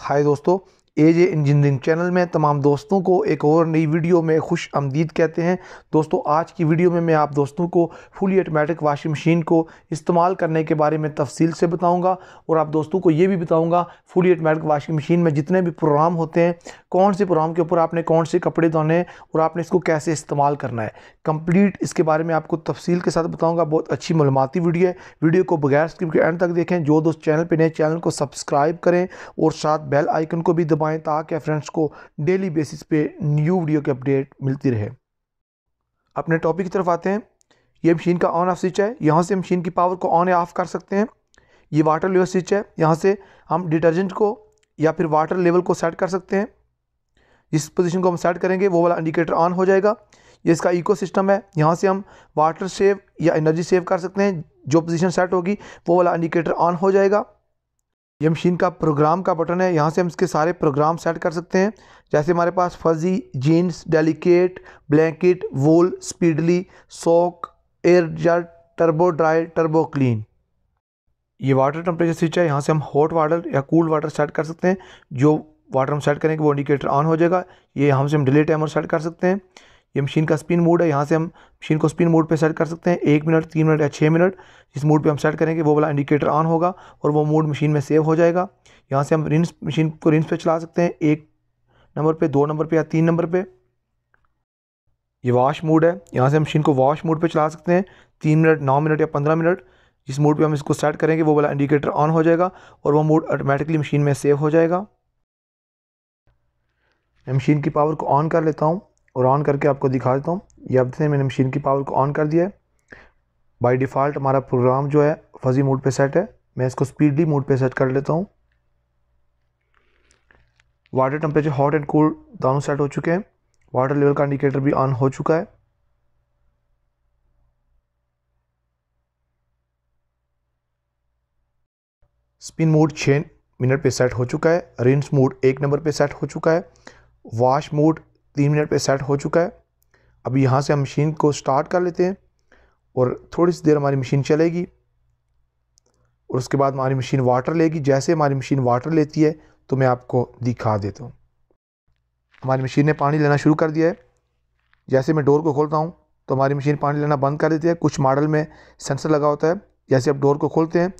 हाय दोस्तों ए जे engineering channel में तमाम दोस्तों को एक और नई वीडियो में खुश आमदीद कहते हैं दोस्तों आज की वीडियो में मैं आप दोस्तों को फुली ऑटोमेटिक वाशिंग मशीन को इस्तेमाल करने के बारे में तफसील से बताऊंगा और आप दोस्तों को ये भी बताऊंगा फुली ऑटोमेटिक वाशिंग मशीन में जितने भी प्रोग्राम होते हैं कौन से प्रोग्राम के ऊपर आपने कौन से कपड़े धोने और आपने इसको कैसे इस्तेमाल करना है कंप्लीट इसके बारे में आपको तफसील के साथ बताऊँगा बहुत अच्छी मालूमती वीडियो है वीडियो को बगैर स्क्रिप के एंड तक देखें जो दोस्त चैनल पर नए चैनल को सब्सक्राइब करें और साथ बेल आइकन को भी दबाएँ ताकि फ्रेंड्स को डेली बेसिस पे न्यू वीडियो की अपडेट मिलती रहे अपने टॉपिक की तरफ आते हैं ये मशीन का ऑन ऑफ स्विच है यहाँ से मशीन की पावर को ऑन या ऑफ कर सकते हैं ये वाटर लेवल स्विच है यहाँ से हम डिटर्जेंट को या फिर वाटर लेवल को सेट कर सकते हैं जिस पोजीशन को हम सेट करेंगे वो वाला इंडिकेटर ऑन हो जाएगा ये इसका इको सिस्टम है यहाँ से हम वाटर सेव या एनर्जी सेव कर सकते हैं जो पोजीशन सेट होगी वो वाला इंडिकेटर ऑन हो जाएगा ये मशीन का प्रोग्राम का बटन है यहाँ से हम इसके सारे प्रोग्राम सेट कर सकते हैं जैसे हमारे पास fuzzy jeans delicate blanket wool speedily soak air जल टर्बो ड्राई टर्बो क्लीन ये वाटर टेम्परेचर स्विच है यहाँ से हम हॉट वाटर या कूल वाटर सेट कर सकते हैं जो वाटर हम सेट करेंगे वो इंडिकेटर ऑन हो जाएगा ये से हम डिले टाइमर सेट कर सकते हैं ये मशीन का स्पिन मोड है यहाँ से हम मशीन को स्पिन मोड पे सेट कर सकते हैं एक मिनट तीन मिनट या छः मिनट जिस मोड पे हम सेट करेंगे वो वाला इंडिकेटर ऑन होगा और वो मोड मशीन में सेव हो जाएगा यहाँ से हम रिंस मशीन को रिंस पे चला सकते हैं एक नंबर पे दो नंबर पे या तीन नंबर पे ये वॉश मोड है यहाँ से हम मशीन को वॉश मोड पर चला सकते हैं तीन मिनट नौ मिनट या पंद्रह मिनट जिस मोड पर हम इसको सेट करेंगे वो वाला इंडिकेटर ऑन हो जाएगा और वो मोड ऑटोमेटिकली मशीन में सेव हो जाएगा मैं मशीन की पावर को ऑन कर लेता हूँ और ऑन करके आपको दिखा देता हूँ ये अब देखें मैंने मशीन की पावर को ऑन कर दिया है बाय डिफ़ॉल्ट हमारा प्रोग्राम जो है फजी मोड पे सेट है मैं इसको स्पीडली मोड पे सेट कर लेता हूँ water temperature hot and cool दोनों सेट हो चुके हैं वाटर लेवल का इंडिकेटर भी ऑन हो चुका है स्पिन मोड छः मिनट पे सेट हो चुका है रिंस मोड एक नंबर पे सेट हो चुका है वॉश मोड तीन मिनट पे सेट हो चुका है अब यहाँ से हम मशीन को स्टार्ट कर लेते हैं और थोड़ी सी देर हमारी मशीन चलेगी और उसके बाद हमारी मशीन वाटर लेगी जैसे हमारी मशीन वाटर लेती है तो मैं आपको दिखा देता हूँ हमारी मशीन ने पानी लेना शुरू कर दिया है जैसे मैं डोर को खोलता हूँ तो हमारी मशीन पानी लेना बंद कर देती है कुछ मॉडल में सेंसर लगा होता है जैसे आप डोर को खोलते हैं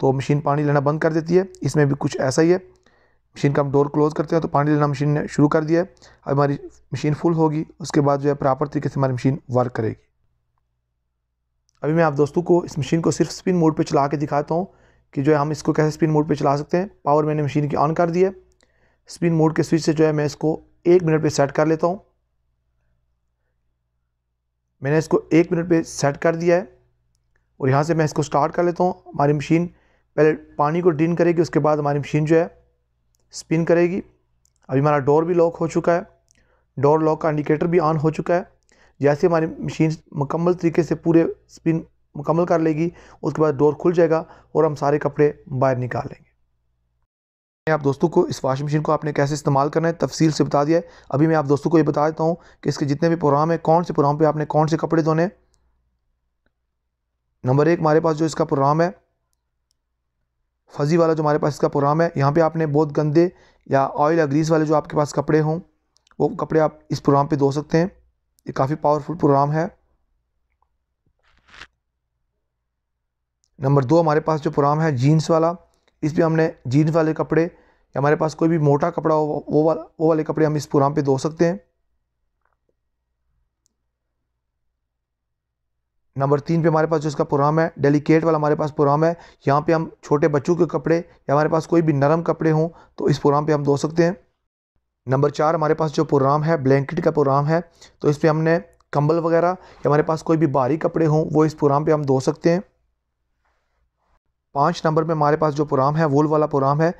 तो मशीन पानी लेना बंद कर देती है इसमें भी कुछ ऐसा ही है मशीन का हम डोर क्लोज़ करते हैं तो पानी लेना मशीन ने शुरू कर दिया है अब हमारी मशीन फुल होगी उसके बाद जो है प्रॉपर तरीके से हमारी मशीन वर्क करेगी अभी मैं आप दोस्तों को इस मशीन को सिर्फ स्पिन मोड पर चला के दिखाता हूँ कि जो है हम इसको कैसे स्पिन मोड पर चला सकते हैं पावर मैंने मशीन की ऑन कर दी है स्पिन मोड के स्विच से जो है मैं इसको एक मिनट पर सेट कर लेता हूँ मैंने इसको एक मिनट पे सेट कर दिया है और यहाँ से मैं इसको स्टार्ट कर लेता हूँ हमारी मशीन पहले पानी को ड्रिन करेगी उसके बाद हमारी मशीन जो है स्पिन करेगी अभी हमारा डोर भी लॉक हो चुका है डोर लॉक का इंडिकेटर भी ऑन हो चुका है जैसे हमारी मशीन मुकम्मल तरीके से पूरे स्पिन मुकम्मल कर लेगी उसके बाद डोर खुल जाएगा और हम सारे कपड़े बाहर निकाल लेंगे आप दोस्तों को इस वाशिंग मशीन को आपने कैसे इस्तेमाल करना है तफसील से बता दिया है अभी मैं आप दोस्तों को ये बता देता हूँ कि इसके जितने भी प्रोग्राम है कौन से प्रोग्राम पे आपने कौन से कपड़े धोने नंबर एक हमारे पास जो इसका प्रोग्राम है फजी वाला जो हमारे पास इसका प्रोग्राम है यहाँ पे आपने बहुत गंदे या ऑयल या ग्रीस वाले जो आपके पास कपड़े हों वो कपड़े आप इस प्रोग्राम पे धो सकते हैं ये काफ़ी पावरफुल प्रोग्राम है नंबर दो हमारे पास जो प्रोग्राम है जीन्स वाला इस पर हमने जीन्स वाले कपड़े या हमारे पास कोई भी मोटा कपड़ा हो वो वाला वो वाले कपड़े हम इस प्रोग्राम पर धो सकते हैं नंबर तीन पे हमारे पास जो इसका प्रोग्राम है डेलिकेट वाला हमारे पास प्रोग्राम है यहाँ पे हम छोटे बच्चों के कपड़े या हमारे पास कोई भी नरम कपड़े हों तो इस प्रोग्राम पे हम धो सकते हैं नंबर चार हमारे पास जो प्रोग्राम है ब्लैंकेट का प्रोग्राम है तो इस पर हमने कंबल वगैरह या हमारे पास कोई भी भारी कपड़े हों वो इस प्रोग्राम पर हम धो सकते हैं पाँच नंबर पर हमारे पास जो प्रोग्राम है वोल वाला प्रोग्राम है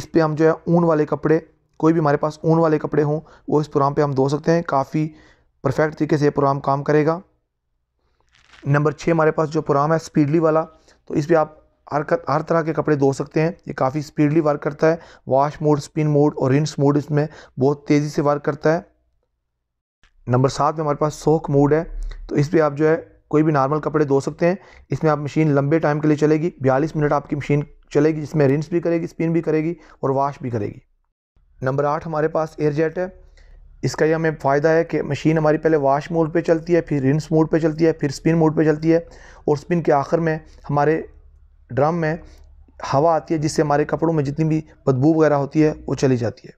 इस पर हम जो है ऊन वाले कपड़े कोई भी हमारे पास ऊन वाले कपड़े हों वो इस प्रोग्राम पर हम धो सकते हैं काफ़ी परफेक्ट तरीके से ये प्रोग्राम काम करेगा नंबर छः हमारे पास जो पुराम है स्पीडली वाला तो इस पर आप हर हर तरह के कपड़े धो सकते हैं ये काफ़ी स्पीडली वर्क करता है वॉश मोड स्पिन मोड और रिंस मोड इसमें बहुत तेज़ी से वर्क करता है नंबर सात में हमारे पास सोख मोड है तो इस पर आप जो है कोई भी नॉर्मल कपड़े धो सकते हैं इसमें आप मशीन लंबे टाइम के लिए चलेगी बयालीस मिनट आपकी मशीन चलेगी जिसमें रिंस भी करेगी स्पिन भी करेगी और वाश भी करेगी नंबर आठ हमारे पास एयर जेट है इसका यह हमें फ़ायदा है कि मशीन हमारी पहले वाश मोड पे चलती है फिर रिंस मोड पे चलती है फिर स्पिन मोड पे चलती है और स्पिन के आखिर में हमारे ड्रम में हवा आती है जिससे हमारे कपड़ों में जितनी भी बदबू वगैरह होती है वो चली जाती है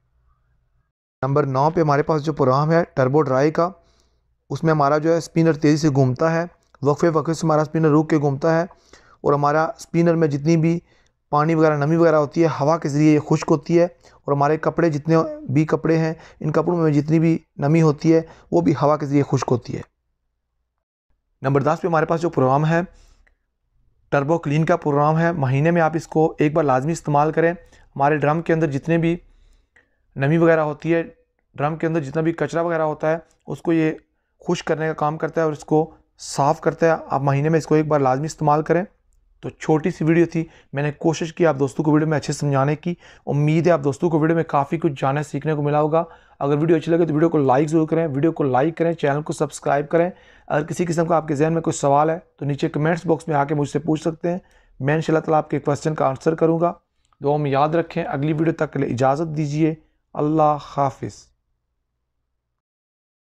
नंबर नौ पे हमारे पास जो प्रोग्राम है टर्बो ड्राई का उसमें हमारा जो है स्पिनर तेज़ी से घूमता है वक्फे वक्फे से हमारा स्पिनर रुक के घूमता है और हमारा स्पिनर में जितनी भी पानी वगैरह नमी वगैरह होती है हवा के ज़रिए ये खुश्क होती है और हमारे कपड़े जितने भी कपड़े हैं इन कपड़ों में जितनी भी नमी होती है वो भी हवा के ज़रिए खुश्क होती है नंबर दस पे हमारे पास जो प्रोग्राम है टर्बो क्लीन का प्रोग्राम है महीने में आप इसको एक बार लाजमी इस्तेमाल करें हमारे ड्रम के अंदर जितने भी नमी वगैरह होती है ड्रम के अंदर जितना भी कचरा वगैरह होता है उसको ये खुश करने का काम करता है और इसको साफ़ करता है आप महीने में इसको एक बार लाजमी इस्तेमाल करें तो छोटी सी वीडियो थी मैंने कोशिश की आप दोस्तों को वीडियो में अच्छे समझाने की उम्मीद है आप दोस्तों को वीडियो में काफ़ी कुछ जाने सीखने को मिला होगा अगर वीडियो अच्छी लगे तो वीडियो को लाइक ज़रूर करें वीडियो को लाइक करें चैनल को सब्सक्राइब करें अगर किसी किस्म का आपके जहन में कोई सवाल है तो नीचे कमेंट्स बॉक्स में आके मुझसे पूछ सकते हैं मैं इन ताला आपके क्वेश्चन का आंसर करूँगा दो हम याद रखें अगली वीडियो तक के लिए इजाज़त दीजिए अल्लाह हाफिज़